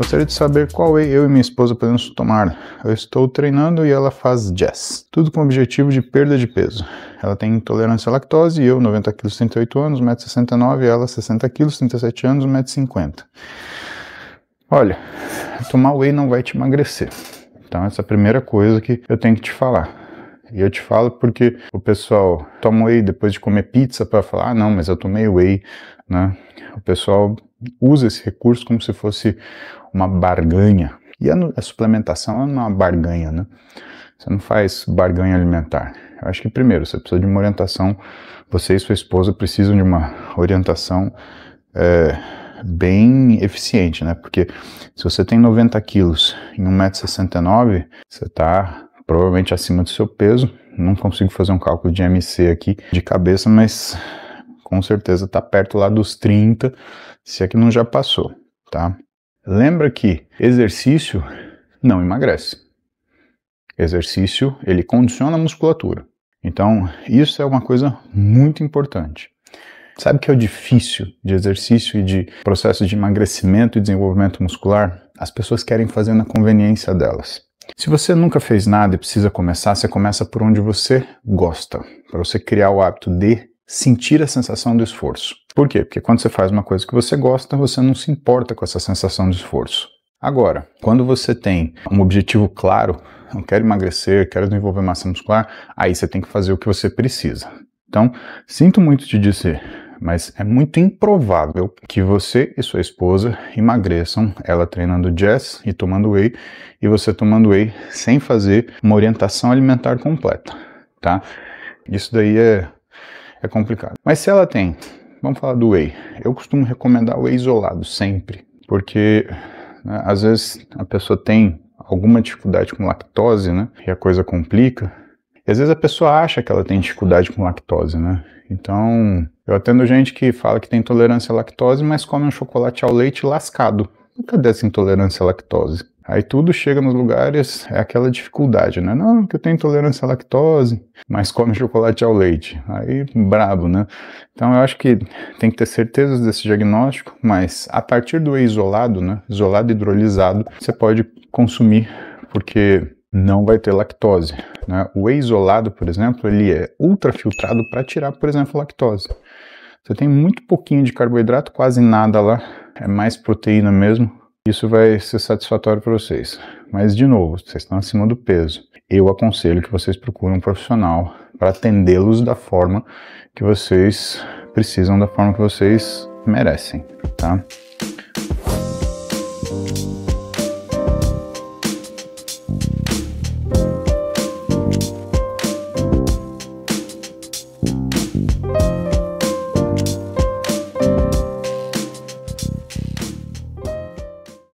Gostaria de saber qual whey é eu e minha esposa podemos tomar. Eu estou treinando e ela faz jazz. Tudo com o objetivo de perda de peso. Ela tem intolerância à lactose e eu, 90 kg, 38 anos, 1,69m, ela 60 kg, 37 anos, 1,50m. Olha, tomar whey não vai te emagrecer. Então essa é a primeira coisa que eu tenho que te falar. E eu te falo porque o pessoal toma whey depois de comer pizza para falar, ah, não, mas eu tomei whey, né? O pessoal usa esse recurso como se fosse uma barganha. E a, a suplementação não é uma barganha, né? Você não faz barganha alimentar. Eu acho que primeiro você precisa de uma orientação, você e sua esposa precisam de uma orientação é, bem eficiente, né? Porque se você tem 90 quilos em 1,69m, você está provavelmente acima do seu peso. Não consigo fazer um cálculo de MC aqui de cabeça, mas com certeza está perto lá dos 30, se é que não já passou, tá? Lembra que exercício não emagrece. Exercício, ele condiciona a musculatura. Então, isso é uma coisa muito importante. Sabe que é o difícil de exercício e de processo de emagrecimento e desenvolvimento muscular? As pessoas querem fazer na conveniência delas. Se você nunca fez nada e precisa começar, você começa por onde você gosta, para você criar o hábito de sentir a sensação do esforço. Por quê? Porque quando você faz uma coisa que você gosta, você não se importa com essa sensação de esforço. Agora, quando você tem um objetivo claro, eu quero emagrecer, quero desenvolver massa muscular, aí você tem que fazer o que você precisa. Então, sinto muito te dizer, mas é muito improvável que você e sua esposa emagreçam, ela treinando jazz e tomando whey, e você tomando whey sem fazer uma orientação alimentar completa, tá? Isso daí é, é complicado. Mas se ela tem Vamos falar do whey. Eu costumo recomendar o whey isolado sempre, porque né, às vezes a pessoa tem alguma dificuldade com lactose, né? E a coisa complica. E às vezes a pessoa acha que ela tem dificuldade com lactose, né? Então, eu atendo gente que fala que tem intolerância à lactose, mas come um chocolate ao leite lascado. Cadê essa intolerância à lactose? Aí tudo chega nos lugares, é aquela dificuldade, né? Não, que eu tenho intolerância à lactose, mas come chocolate ao leite. Aí, brabo, né? Então eu acho que tem que ter certezas desse diagnóstico, mas a partir do whey isolado, né? Isolado hidrolisado, você pode consumir, porque não vai ter lactose. Né? O whey isolado, por exemplo, ele é ultrafiltrado para tirar, por exemplo, lactose. Você tem muito pouquinho de carboidrato, quase nada lá. É mais proteína mesmo, isso vai ser satisfatório para vocês. Mas, de novo, vocês estão acima do peso. Eu aconselho que vocês procurem um profissional para atendê-los da forma que vocês precisam, da forma que vocês merecem, tá?